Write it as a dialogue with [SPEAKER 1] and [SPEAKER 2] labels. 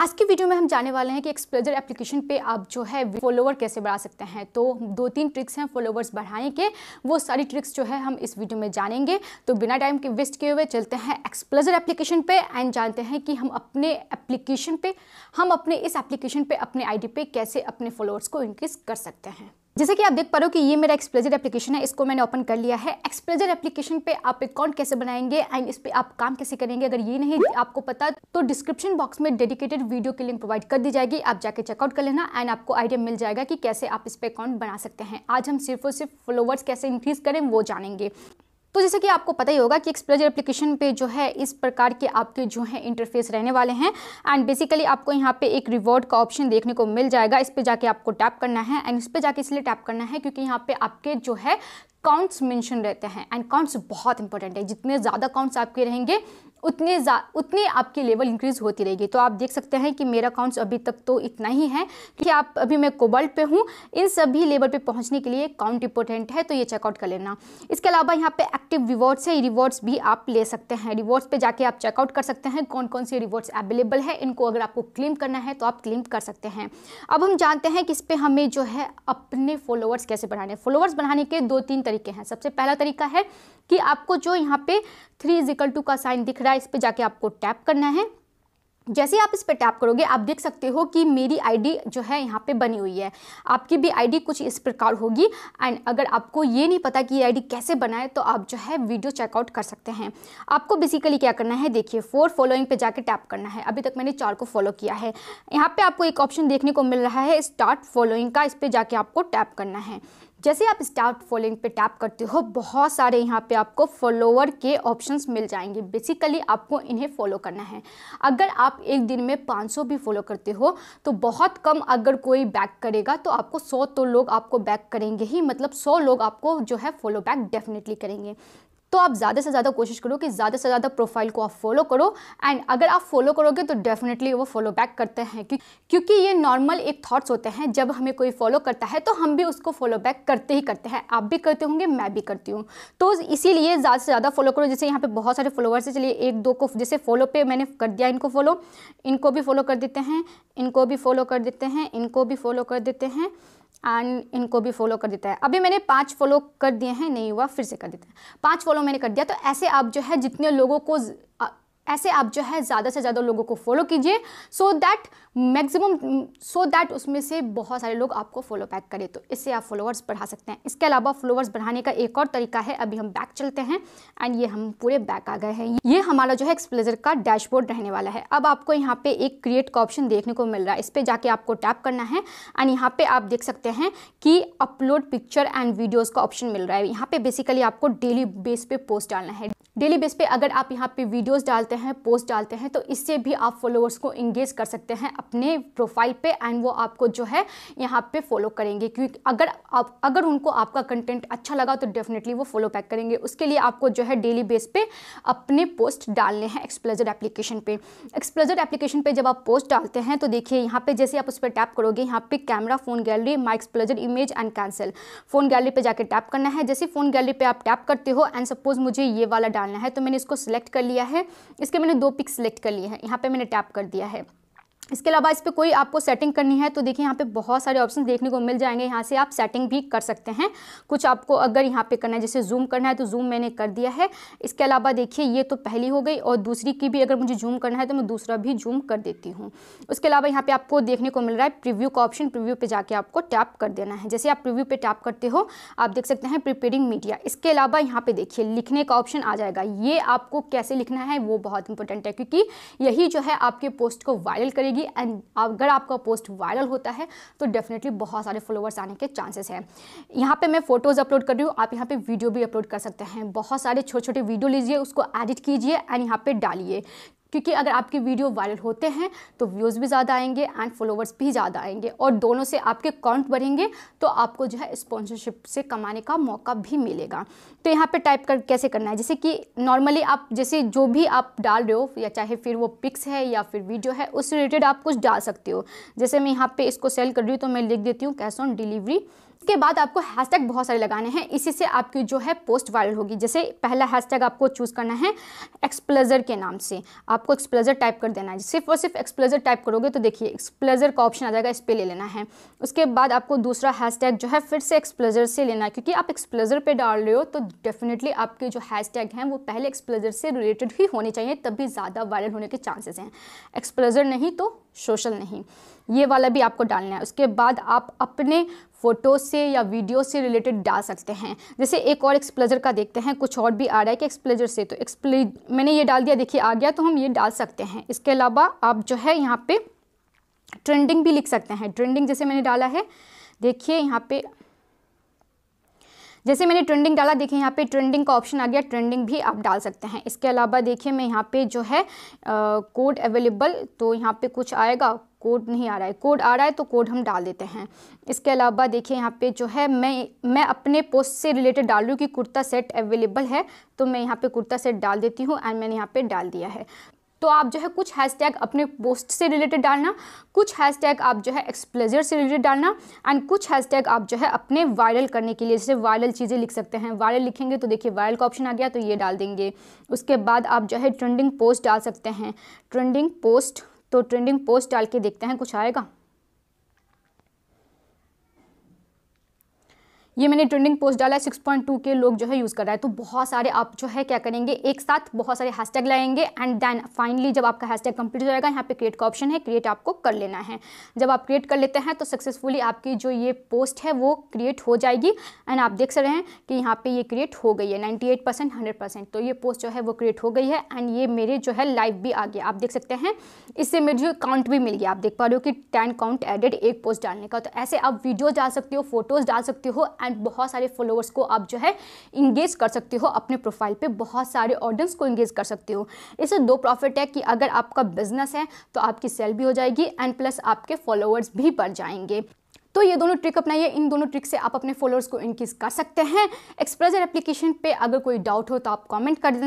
[SPEAKER 1] आज की वीडियो में हम जाने वाले हैं कि एक्सप्लेजर एप्लीकेशन पे आप जो है फॉलोवर कैसे बढ़ा सकते हैं तो दो तीन ट्रिक्स हैं फॉलोवर्स बढ़ाने के वो सारी ट्रिक्स जो है हम इस वीडियो में जानेंगे तो बिना टाइम के वेस्ट किए हुए चलते हैं एक्सप्लेजर एप्लीकेशन पे एंड जानते हैं कि हम अपने एप्लीकेशन पे हम अपने इस एप्लीकेशन पे अपने आई पे कैसे अपने फॉलोअर्स को इंक्रीज कर सकते हैं जैसे कि आप देख पा रहे हो कि ये मेरा एक्सप्लेजर एप्लीकेशन है इसको मैंने ओपन कर लिया है एक्सप्लेजर एप्लीकेशन पे आप अकाउंट कैसे बनाएंगे एंड इस पर आप काम कैसे करेंगे अगर ये नहीं आपको पता तो डिस्क्रिप्शन बॉक्स में डेडिकेटेड वीडियो की लिंक प्रोवाइड कर दी जाएगी आप जाके चेकआउट कर लेना एंड आपको आइडिया मिल जाएगा कि कैसे आप इस पर अकाउंट बना सकते हैं आज हम सिर्फ और सिर्फ फॉलोवर्स कैसे इंक्रीज करें वो जानेंगे तो जैसे कि आपको पता ही होगा कि एक्सप्लेजर एप्लीकेशन पे जो है इस प्रकार के आपके जो है इंटरफेस रहने वाले हैं एंड बेसिकली आपको यहाँ पे एक रिवॉर्ड का ऑप्शन देखने को मिल जाएगा इस पर जाके आपको टैप करना है एंड इस पर जाके इसलिए टैप करना है क्योंकि यहाँ पे आपके जो है काउंट्स मेंशन रहते हैं एंड काउंट्स बहुत इंपॉर्टेंट है जितने ज़्यादा काउंट्स आपके रहेंगे उतने उतनी आपकी लेवल इंक्रीज़ होती रहेगी तो आप देख सकते हैं कि मेरा काउंट्स अभी तक तो इतना ही है कि आप अभी मैं कोबाल्ट पे हूँ इन सभी लेवल पे पहुँचने के लिए काउंट इंपोर्टेंट है तो ये चेकआउट कर लेना इसके अलावा यहाँ पे एक्टिव रिवॉर्ड्स है रिवॉर्ड्स भी आप ले सकते हैं रिवॉर्ड्स पर जाके आप चेकआउट कर सकते हैं कौन कौन से रिवॉर्ड्स अवेलेबल है इनको अगर आपको क्लेम करना है तो आप क्लेम कर सकते हैं अब हम जानते हैं कि इस पर हमें जो है अपने फॉलोअर्स कैसे बढ़ाने फॉलोअर्स बढ़ाने के दो तीन तरीके हैं सबसे पहला तरीका है कि आपको जो यहाँ पे थ्री इजिकल टू का साइन दिख रहा है इस पर जाके आपको टैप करना है जैसे आप इस पर टैप करोगे आप देख सकते हो कि मेरी आईडी जो है यहाँ पे बनी हुई है आपकी भी आईडी कुछ इस प्रकार होगी एंड अगर आपको ये नहीं पता कि ये आईडी कैसे बनाए तो आप जो है वीडियो चेकआउट कर सकते हैं आपको बेसिकली क्या करना है देखिए फोर फॉलोइंग पे जाके टैप करना है अभी तक मैंने चार को फॉलो किया है यहाँ पर आपको एक ऑप्शन देखने को मिल रहा है स्टार्ट फॉलोइंग का इस पर जाके आपको टैप करना है जैसे आप स्टार्ट फॉलोइंग पे टैप करते हो बहुत सारे यहाँ पे आपको फॉलोअर के ऑप्शंस मिल जाएंगे बेसिकली आपको इन्हें फॉलो करना है अगर आप एक दिन में 500 भी फॉलो करते हो तो बहुत कम अगर कोई बैक करेगा तो आपको 100 तो लोग आपको बैक करेंगे ही मतलब 100 लोग आपको जो है फॉलो बैक डेफिनेटली करेंगे तो आप ज़्यादा से ज़्यादा कोशिश करो कि ज़्यादा से ज़्यादा प्रोफाइल को आप फॉलो करो एंड अगर आप फॉलो करोगे तो डेफिनेटली वो फॉलो बैक करते हैं क्योंकि ये नॉर्मल एक थाट्स होते हैं जब हमें कोई फॉलो करता है तो हम भी उसको फॉलो बैक करते ही करते हैं आप भी करते होंगे मैं भी करती हूँ तो इसीलिए ज़्यादा से ज़्यादा फॉलो करो जैसे यहाँ पर बहुत सारे फॉलोअर्स है चलिए एक दो को जैसे फॉलो पे मैंने कर दिया इनको फॉलो इनको भी फॉलो कर देते हैं इनको भी फॉलो कर देते हैं इनको भी फॉलो कर देते हैं एंड इनको भी फॉलो कर देता है अभी मैंने पाँच फॉलो कर दिए हैं नहीं हुआ फिर से कर देते हैं पाँच फॉलो मैंने कर दिया तो ऐसे आप जो है जितने लोगों को ऐसे आप जो है ज़्यादा से ज़्यादा लोगों को फॉलो कीजिए so that maximum so that उसमें से बहुत सारे लोग आपको फॉलो बैक करें तो इससे आप फॉलोअर्स बढ़ा सकते हैं इसके अलावा फॉलोअर्स बढ़ाने का एक और तरीका है अभी हम बैक चलते हैं एंड ये हम पूरे बैक आ गए हैं ये हमारा जो है एक्सप्लेजर का डैशबोर्ड रहने वाला है अब आपको यहाँ पर एक क्रिएट का ऑप्शन देखने को मिल रहा है इस पर जाके आपको टैप करना है एंड यहाँ पर आप देख सकते हैं कि अपलोड पिक्चर एंड वीडियोज़ का ऑप्शन मिल रहा है यहाँ पर बेसिकली आपको डेली बेस पे पोस्ट डालना है डेली बेस पे अगर आप यहाँ पे वीडियोज़ डालते डालते हैं पोस्ट डालते हैं तो इससे भी आप फॉलोअर्स को इंगेज कर सकते हैं अपने प्रोफाइल पे एंड वो आपको जो है यहाँ पे फॉलो करेंगे क्योंकि अगर आप अगर उनको आपका कंटेंट अच्छा लगा तो डेफिनेटली वो फॉलो बैक करेंगे उसके लिए आपको जो है डेली बेस पे अपने पोस्ट डालने हैं एक्सप्लेजर एप्लीकेशन पे एक्सप्लेजर एप्लीकेशन पे जब आप पोस्ट डालते हैं तो देखिए यहाँ पे जैसे आप उस पर टैप करोगे यहाँ पे camera phone gallery my explorer image and cancel phone gallery पर जाकर टैप करना है जैसे फोन गैलरी पर आप टैप करते हो एंड सपोज मुझे ये वाला डालना है तो मैंने इसको सिलेक्ट कर लिया है इसके मैंने दो पिक सेलेक्ट कर लिए हैं यहाँ पर मैंने टैप कर दिया है इसके अलावा इस पर कोई आपको सेटिंग करनी है तो देखिए यहाँ पे बहुत सारे ऑप्शन देखने को मिल जाएंगे यहाँ से आप सेटिंग भी कर सकते हैं कुछ आपको अगर यहाँ पे करना है जैसे जूम करना है तो जूम मैंने कर दिया है इसके अलावा देखिए ये तो पहली हो गई और दूसरी की भी अगर मुझे जूम करना है तो मैं दूसरा भी जूम कर देती हूँ उसके अलावा यहाँ पर आपको देखने को मिल रहा है प्रिव्यू का ऑप्शन प्रिव्यू पर जाके आपको टैप कर देना है जैसे आप प्रिव्यू पर टैप करते हो आप देख सकते हैं प्रिपेयरिंग मीडिया इसके अलावा यहाँ पर देखिए लिखने का ऑप्शन आ जाएगा ये आपको कैसे लिखना है वो बहुत इंपॉर्टेंट है क्योंकि यही जो है आपके पोस्ट को वायरल करेगी जाएगी एंड अगर आपका पोस्ट वायरल होता है तो डेफिनेटली बहुत सारे फॉलोअर्स आने के चांसेस हैं यहाँ पे मैं फोटोज़ अपलोड कर रही हूँ आप यहाँ पे वीडियो भी अपलोड कर सकते हैं बहुत सारे छोटे छोटे वीडियो लीजिए उसको एडिट कीजिए एंड यहाँ पे डालिए क्योंकि अगर आपके वीडियो वायरल होते हैं तो व्यूज़ भी ज़्यादा आएंगे एंड फॉलोवर्स भी ज़्यादा आएंगे और दोनों से आपके अकाउंट बढ़ेंगे तो आपको जो है स्पॉन्सरशिप से कमाने का मौका भी मिलेगा तो यहाँ पर टाइप कर कैसे करना है जैसे कि नॉर्मली आप जैसे जो भी आप डाल रहे हो या चाहे फिर वो पिक्स है या फिर वीडियो है उससे रिलेटेड आप कुछ डाल सकते हो जैसे मैं यहाँ पर इसको सेल कर रही हूँ तो मैं लिख देती हूँ कैश ऑन डिलीवरी उसके बाद आपको हैशटैग बहुत सारे लगाने हैं इसी से आपकी जो है पोस्ट वायरल होगी जैसे पहला हैशटैग आपको चूज़ करना है एक्सप्लेजर के नाम से आपको एक्सप्लेजर टाइप कर देना है सिर्फ और सिर्फ एक्सप्लेजर टाइप करोगे तो देखिए एक्सप्लेजर का ऑप्शन आ जाएगा इस पर ले लेना है उसके बाद आपको दूसरा हैश जो है फिर से एक्सप्लेजर से लेना है क्योंकि आप एक्सप्लेजर पर डाल रहे हो तो डेफिनेटली आपके जो हैश हैं वो पहले एक्सप्लेजर से रिलेटेड ही होने चाहिए तभी ज़्यादा वायरल होने के चांसेस हैं एक्सप्लेजर नहीं तो सोशल नहीं ये वाला भी आपको डालना है उसके बाद आप अपने फ़ोटो से या वीडियो से रिलेटेड डाल सकते हैं जैसे एक और एक्सप्लेजर का देखते हैं कुछ और भी आ रहा है कि एक्सप्लेजर से तो एक्सप्ले मैंने ये डाल दिया देखिए आ गया तो हम ये डाल सकते हैं इसके अलावा आप जो है यहाँ पे ट्रेंडिंग भी लिख सकते हैं ट्रेंडिंग जैसे मैंने डाला है देखिए यहाँ पे जैसे मैंने ट्रेंडिंग डाला देखिए यहाँ पे ट्रेंडिंग का ऑप्शन आ गया ट्रेंडिंग भी आप डाल सकते हैं इसके अलावा देखिए मैं यहाँ पे जो है कोड अवेलेबल तो यहाँ पे कुछ आएगा कोड नहीं आ रहा है कोड आ रहा है तो कोड हम डाल देते हैं इसके अलावा देखिए यहाँ पे जो है मैं मैं अपने पोस्ट से रिलेटेड डाल रही हूँ कि कुर्ता सेट अवेलेबल है तो मैं यहाँ पे कुर्ता सेट डाल देती हूँ एंड मैंने यहाँ पे डाल दिया है तो आप जो है कुछ हैशटैग अपने पोस्ट से रिलेटेड डालना कुछ हैशटैग आप जो है एक्सप्लेजर से रिलेटेड डालना एंड कुछ हैशटैग आप जो है अपने वायरल करने के लिए जैसे वायरल चीज़ें लिख सकते हैं वायरल लिखेंगे तो देखिए वायरल का ऑप्शन आ गया तो ये डाल देंगे उसके बाद आप जो है ट्रेंडिंग पोस्ट डाल सकते हैं ट्रेंडिंग पोस्ट तो ट्रेंडिंग पोस्ट डाल के देखते हैं कुछ आएगा ये मैंने ट्रेंडिंग पोस्ट डाला है सिक्स पॉइंट टू के लोग जो है यूज़ कर रहा है तो बहुत सारे आप जो है क्या करेंगे एक साथ बहुत सारे हैशटैग लाएंगे एंड देन फाइनली जब आपका हैशटैग कंप्लीट हो जाएगा यहाँ पे क्रिएट का ऑप्शन है क्रिएट आपको कर लेना है जब आप क्रिएट कर लेते हैं तो सक्सेसफुली आपकी जो ये पोस्ट है वो क्रिएट हो जाएगी एंड आप देख रहे हैं कि यहाँ पर ये क्रिएट हो गई है ninety eight percent hundred percent तो ये पोस्ट जो है वो क्रिएट हो गई है एंड ये मेरे जो है लाइव भी आ गया आप देख सकते हैं इससे मेरे जो काउंट भी मिल गया आप देख पा रहे हो कि टेन काउंट एडेड एक पोस्ट डालने का तो ऐसे आप वीडियोज़ डाल सकते हो फोटोज़ डाल सकते हो एंड बहुत सारे फॉलोअर्स को आप जो है इंगेज कर सकते हो अपने प्रोफाइल पे बहुत सारे ऑडियंस को इंगेज कर सकते हो इससे दो प्रॉफिट है कि अगर आपका बिजनेस है तो आपकी सेल भी हो जाएगी एंड प्लस आपके फॉलोअर्स भी बढ़ जाएंगे तो ये दोनों ट्रिक अपनाइए इन दोनों ट्रिक से आप अपने फॉलोअर्स को इंक्रीज कर सकते हैं एक्सप्रेजर एप्लीकेशन पे अगर कोई डाउट हो तो आप कमेंट कर देना